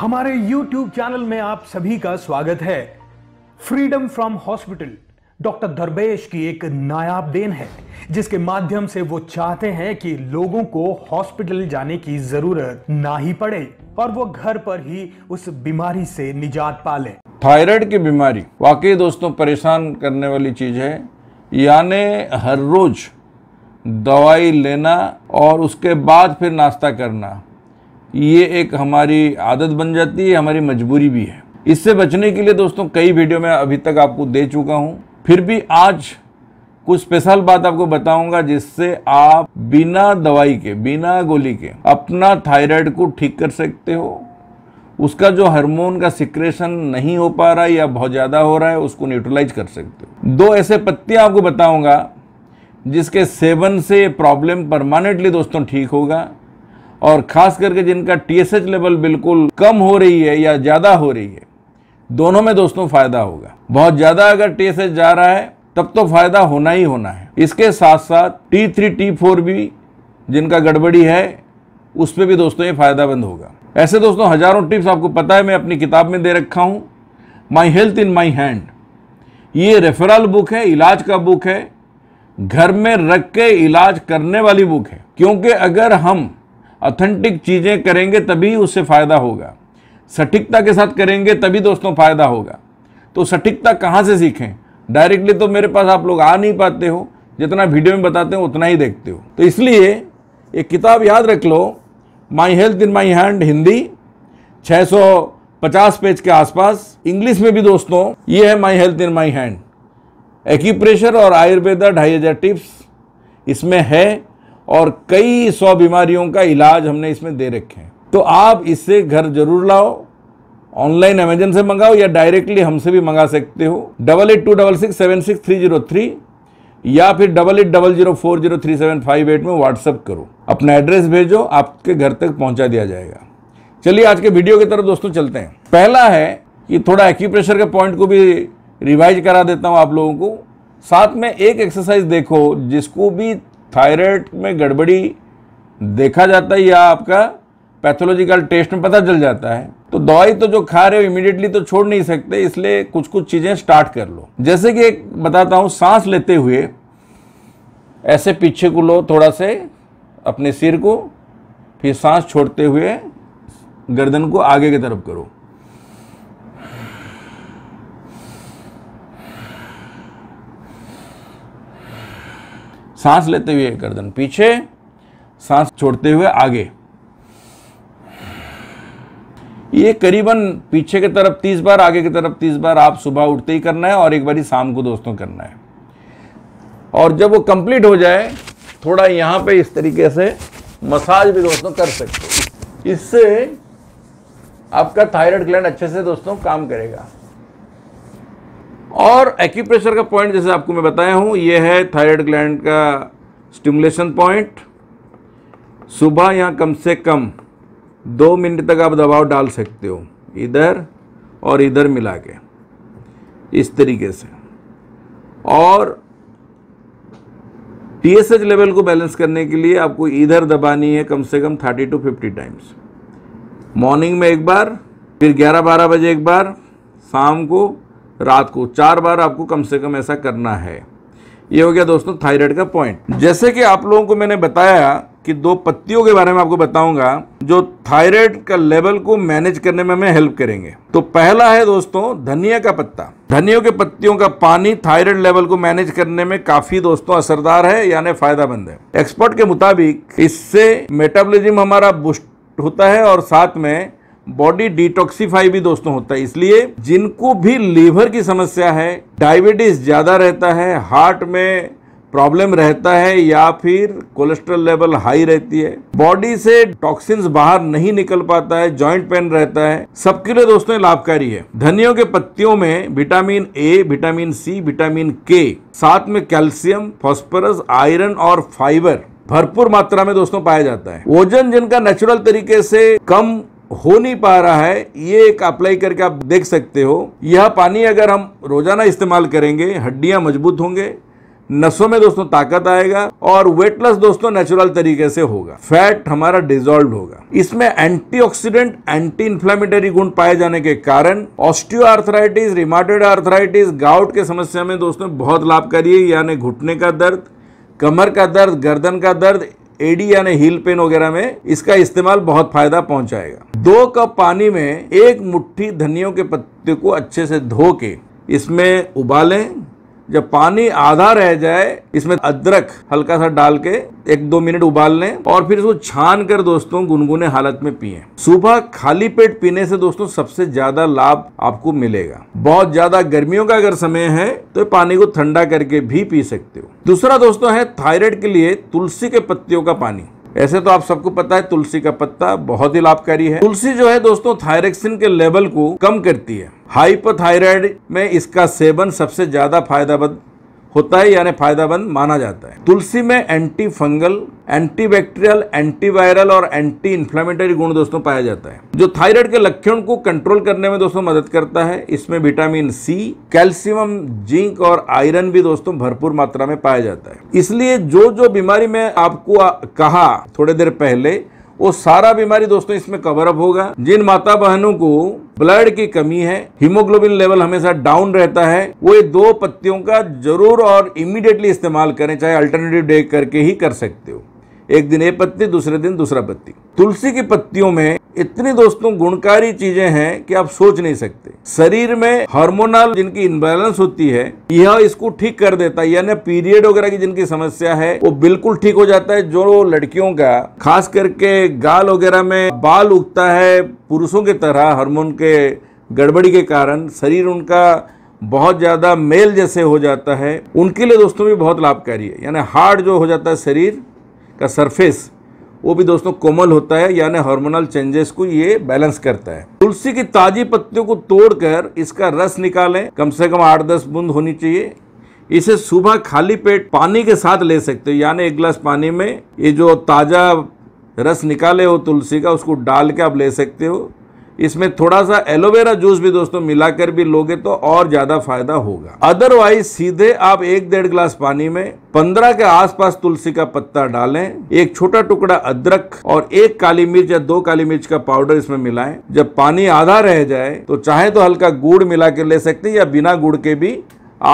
हमारे YouTube channel में आप सभी का स्वागत है freedom from hospital doctor Dharmesh की एक नायाब देन है जिसके माध्यम से वो चाहते हैं कि लोगों को हॉस्पिटल जाने की जरूरत ना ही पड़े और वो घर पर ही उस बीमारी से निजात पा लें थायराइड की बीमारी वाकई दोस्तों परेशान करने वाली चीज है यानी हर रोज दवाई लेना और उसके बाद फिर नाश्ता करना ये एक हमारी आदत बन जाती है हमारी मजबूरी भी है इससे बचने के लिए दोस्तों कई वीडियो मैं अभी तक आपको दे चुका हूँ फिर भी आज कुछ स्पेशल बात आपको बताऊंगा जिससे आप बिना दवाई के बिना गोली के अपना थायराइड को ठीक कर सकते हो उसका जो हार्मोन का सिक्रेशन नहीं हो पा रहा है या बहुत ज़्यादा हो रहा है उसको न्यूट्रलाइज कर सकते हो दो ऐसे पत्तियाँ आपको बताऊंगा जिसके सेवन से प्रॉब्लम परमानेंटली दोस्तों ठीक होगा और ख़ास करके जिनका टी लेवल बिल्कुल कम हो रही है या ज़्यादा हो रही है दोनों में दोस्तों फ़ायदा होगा बहुत ज़्यादा अगर टी जा रहा है तब तो फ़ायदा होना ही होना है इसके साथ साथ टी थ्री टी फोर भी जिनका गड़बड़ी है उस पर भी दोस्तों ये फ़ायदामंद होगा ऐसे दोस्तों हज़ारों टिप्स आपको पता है मैं अपनी किताब में दे रखा हूँ my health in my hand ये रेफरल बुक है इलाज का बुक है घर में रख के इलाज करने वाली बुक है क्योंकि अगर हम ऑथेंटिक चीज़ें करेंगे तभी उससे फ़ायदा होगा सटीकता के साथ करेंगे तभी दोस्तों फ़ायदा होगा तो सटीकता कहाँ से सीखें डायरेक्टली तो मेरे पास आप लोग आ नहीं पाते हो जितना वीडियो में बताते हो उतना ही देखते हो तो इसलिए ये किताब याद रख लो my health in my hand Hindi 650 page के आसपास इंग्लिश में भी दोस्तों ये है my health in my hand acupressure और आयुर्वेदा ढाई हज़ार टिप्स इसमें है और कई सौ बीमारियों का इलाज हमने इसमें दे रखे हैं तो आप इससे घर जरूर लाओ ऑनलाइन अमेजन से मंगाओ या डायरेक्टली हमसे भी मंगा सकते हो double eight two double six seven six three zero three या फिर double eight double zero four zero three seven five eight में व्हाट्सअप करो अपना एड्रेस भेजो आपके घर तक पहुंचा दिया जाएगा चलिए आज के वीडियो की तरफ दोस्तों चलते हैं पहला है कि थोड़ा एक्यूप्रेशर के पॉइंट को भी रिवाइज करा देता हूँ आप लोगों को साथ में एक एक्सरसाइज देखो जिसको भी थायराइड में गड़बड़ी देखा जाता है या आपका पैथोलॉजिकल टेस्ट में पता चल जाता है तो दवाई तो जो खा रहे हो इमिडिएटली तो छोड़ नहीं सकते इसलिए कुछ कुछ चीज़ें स्टार्ट कर लो जैसे कि एक बताता हूँ सांस लेते हुए ऐसे पीछे को लो थोड़ा से अपने सिर को फिर सांस छोड़ते हुए गर्दन को आगे की तरफ करो सांस लेते हुए गर्दन पीछे सांस छोड़ते हुए आगे ये करीबन पीछे की तरफ तीस बार आगे की तरफ तीस बार आप सुबह उठते ही करना है और एक बारी शाम को दोस्तों करना है और जब वो कंप्लीट हो जाए थोड़ा यहां पे इस तरीके से मसाज भी दोस्तों कर सकते हो इससे आपका थायराइड ग्लैंड अच्छे से दोस्तों काम करेगा और एक्यूप्रेशर का पॉइंट जैसे आपको मैं बताया हूँ ये है थायराइड ग्लैंड का स्टिमुलेशन पॉइंट सुबह या कम से कम दो मिनट तक आप दबाव डाल सकते हो इधर और इधर मिला के इस तरीके से और टीएसएच लेवल को बैलेंस करने के लिए आपको इधर दबानी है कम से कम thirty to fifty times morning में एक बार फिर ग्यारह बारह बजे एक बार शाम को रात को चार बार आपको कम से कम ऐसा करना है ये हो गया दोस्तों थायराइड का पॉइंट जैसे कि आप लोगों को मैंने बताया कि दो पत्तियों के बारे में आपको बताऊंगा जो थायराइड का लेवल को मैनेज करने में हमें हेल्प करेंगे तो पहला है दोस्तों धनिया का पत्ता धनियों के पत्तियों का पानी थायराइड लेवल को मैनेज करने में काफी दोस्तों असरदार है यानी फायदामंद है एक्सपर्ट के मुताबिक इससे मेटाबोलिज्म हमारा बुस्ट होता है और साथ में बॉडी डिटॉक्सीफाई भी दोस्तों होता है इसलिए जिनको भी लीवर की समस्या है डायबिटीज ज़्यादा रहता है हार्ट में प्रॉब्लम रहता है या फिर कोलेस्ट्रॉल लेवल हाई रहती है बॉडी से टॉक्सिन्स बाहर नहीं निकल पाता है जॉइंट पेन रहता है सबके लिए दोस्तों लाभकारी है धनियों के पत्तियों में vitamin A vitamin C vitamin K साथ में कैल्शियम फॉस्फोरस आयरन और फाइबर भरपूर मात्रा में दोस्तों पाया जाता है वजन जिनका नेचुरल तरीके से कम हो नहीं पा रहा है ये एक अप्लाई करके आप देख सकते हो यह पानी अगर हम रोजाना इस्तेमाल करेंगे हड्डियां मजबूत होंगे नसों में दोस्तों ताकत आएगा और वेट लॉस दोस्तों नेचुरल तरीके से होगा फैट हमारा डिजोल्व होगा इसमें एंटीऑक्सीडेंट एंटी इंफ्लेमेटरी गुण पाए जाने के कारण osteoarthritis arthritis rheumatoid arthritis gout के समस्या में दोस्तों बहुत लाभकारी है यानी घुटने का दर्द कमर का दर्द गर्दन का दर्द एडी यानी हील पेन वगैरह में इसका इस्तेमाल बहुत फायदा पहुंचाएगा दो कप पानी में एक मुट्ठी धनियों के पत्ते को अच्छे से धो के इसमें उबालें जब पानी आधा रह जाए इसमें अदरक हल्का सा डाल के एक दो मिनट उबाल लें और फिर इसको छान कर दोस्तों गुनगुने हालत में पिए सुबह खाली पेट पीने से दोस्तों सबसे ज्यादा लाभ आपको मिलेगा बहुत ज्यादा गर्मियों का अगर समय है तो पानी को ठंडा करके भी पी सकते हो दूसरा दोस्तों है थायराइड के लिए तुलसी के पत्तियों का पानी ऐसे तो आप सबको पता है तुलसी का पत्ता बहुत ही लाभकारी है तुलसी जो है दोस्तों थायरेक्सिन के लेवल को कम करती है हाइपोथायराइड में इसका सेवन सबसे ज्यादा फायदामंद होता है यानी फायदामंद माना जाता है तुलसी में एंटी फंगल एंटीबैक्टीरियल एंटीवायरल और एंटी इन्फ्लामेटरी गुण दोस्तों पाया जाता है जो थायराइड के लक्षण को कंट्रोल करने में दोस्तों मदद करता है इसमें विटामिन सी कैल्शियम जिंक और आयरन भी दोस्तों भरपूर मात्रा में पाया जाता है इसलिए जो जो बीमारी में आपको कहा थोड़ी देर पहले वो सारा बीमारी दोस्तों इसमें कवर अप होगा जिन माता बहनों को ब्लड की कमी है हीमोग्लोबिन लेवल हमेशा डाउन रहता है वो ये दो पत्तियों का जरूर और इमीडिएटली इस्तेमाल करें चाहे अल्टरनेटिव डे करके ही कर सकते हो एक दिन ये पत्ती दूसरे दिन दूसरा पत्ती तुलसी की पत्तियों में इतनी दोस्तों गुणकारी चीजें हैं कि आप सोच नहीं सकते शरीर में हार्मोनल जिनकी इनबैलेंस होती है यह इसको ठीक कर देता है यानी पीरियड वगैरह की जिनकी समस्या है वो बिल्कुल ठीक हो जाता है जो लड़कियों का खास करके गाल वगैरह में बाल उगता है पुरुषों की तरह हार्मोन के गड़बड़ी के कारण शरीर उनका बहुत ज़्यादा मेल जैसे हो जाता है उनके लिए दोस्तों भी बहुत लाभकारी है यानी हार्ड जो हो जाता है शरीर का सरफेस वो भी दोस्तों कोमल होता है यानी हार्मोनल चेंजेस को ये बैलेंस करता है तुलसी की ताजी पत्तियों को तोड़कर इसका रस निकालें कम से कम आठ दस बूंद होनी चाहिए इसे सुबह खाली पेट पानी के साथ ले सकते हो यानी एक गिलास पानी में ये जो ताज़ा रस निकाले हो तुलसी का उसको डाल के आप ले सकते हो इसमें थोड़ा सा एलोवेरा जूस भी दोस्तों मिलाकर भी लोगे तो और ज़्यादा फायदा होगा अदरवाइज सीधे आप एक डेढ़ ग्लास पानी में पंद्रह के आसपास तुलसी का पत्ता डालें एक छोटा टुकड़ा अदरक और एक काली मिर्च या दो काली मिर्च का पाउडर इसमें मिलाएं जब पानी आधा रह जाए तो चाहे तो हल्का गुड़ मिला ले सकते हैं या बिना गुड़ के भी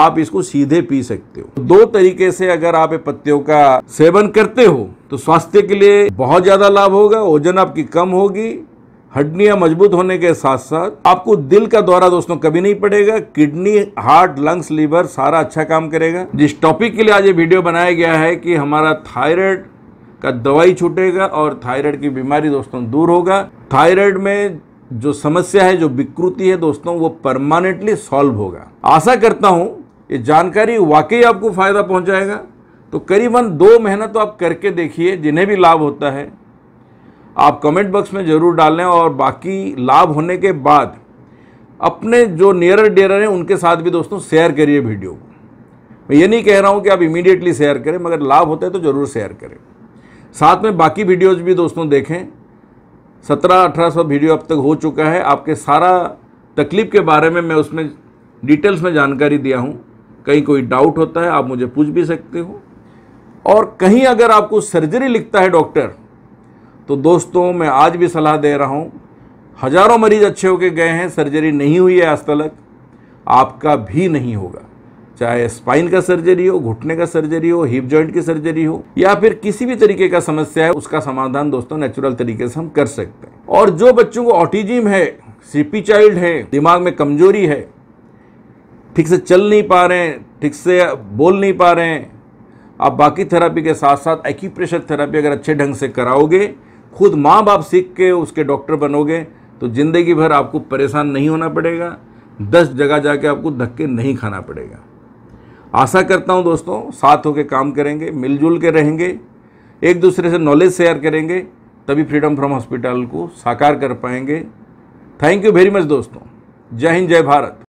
आप इसको सीधे पी सकते हो दो तरीके से अगर आप पत्तियों का सेवन करते हो तो स्वास्थ्य के लिए बहुत ज्यादा लाभ होगा वजन आपकी कम होगी हड्डियां मजबूत होने के साथ साथ आपको दिल का दौरा दोस्तों कभी नहीं पड़ेगा किडनी हार्ट लंग्स लीवर सारा अच्छा काम करेगा जिस टॉपिक के लिए आज ये वीडियो बनाया गया है कि हमारा थायराइड का दवाई छूटेगा और थायराइड की बीमारी दोस्तों दूर होगा थायराइड में जो समस्या है जो विकृति है दोस्तों वो परमानेंटली सॉल्व होगा आशा करता हूँ ये जानकारी वाकई आपको फ़ायदा पहुँचाएगा तो करीबन दो महीना तो आप करके देखिए जिन्हें भी लाभ होता है आप कमेंट बॉक्स में ज़रूर डालें और बाकी लाभ होने के बाद अपने जो नियरर डेयर हैं उनके साथ भी दोस्तों शेयर करिए वीडियो को मैं ये नहीं कह रहा हूँ कि आप इमीडिएटली शेयर करें मगर लाभ होता है तो ज़रूर शेयर करें साथ में बाकी वीडियोज़ भी दोस्तों देखें सत्रह अठारह सौ वीडियो अब तक हो चुका है आपके सारा तकलीफ़ के बारे में मैं उसमें डिटेल्स में जानकारी दिया हूँ कहीं कोई डाउट होता है आप मुझे पूछ भी सकते हो और कहीं अगर आपको सर्जरी लिखता है डॉक्टर तो दोस्तों मैं आज भी सलाह दे रहा हूँ हज़ारों मरीज अच्छे होके गए हैं सर्जरी नहीं हुई है आज तक आपका भी नहीं होगा चाहे स्पाइन का सर्जरी हो घुटने का सर्जरी हो हिप जॉइंट की सर्जरी हो या फिर किसी भी तरीके का समस्या है उसका समाधान दोस्तों नेचुरल तरीके से हम कर सकते हैं और जो बच्चों को ऑटिज्म है सीपी चाइल्ड है दिमाग में कमजोरी है ठीक से चल नहीं पा रहे हैं ठीक से बोल नहीं पा रहे हैं आप बाकी थेरापी के साथ साथ एक्यूप्रेशर थेरापी अगर अच्छे ढंग से कराओगे खुद माँ बाप सीख के उसके डॉक्टर बनोगे तो ज़िंदगी भर आपको परेशान नहीं होना पड़ेगा दस जगह जाके आपको धक्के नहीं खाना पड़ेगा आशा करता हूँ दोस्तों साथ होकर काम करेंगे मिलजुल के रहेंगे एक दूसरे से नॉलेज शेयर करेंगे तभी फ्रीडम फ्रॉम हॉस्पिटल को साकार कर पाएंगे थैंक यू वेरी मच दोस्तों जय हिंद जय भारत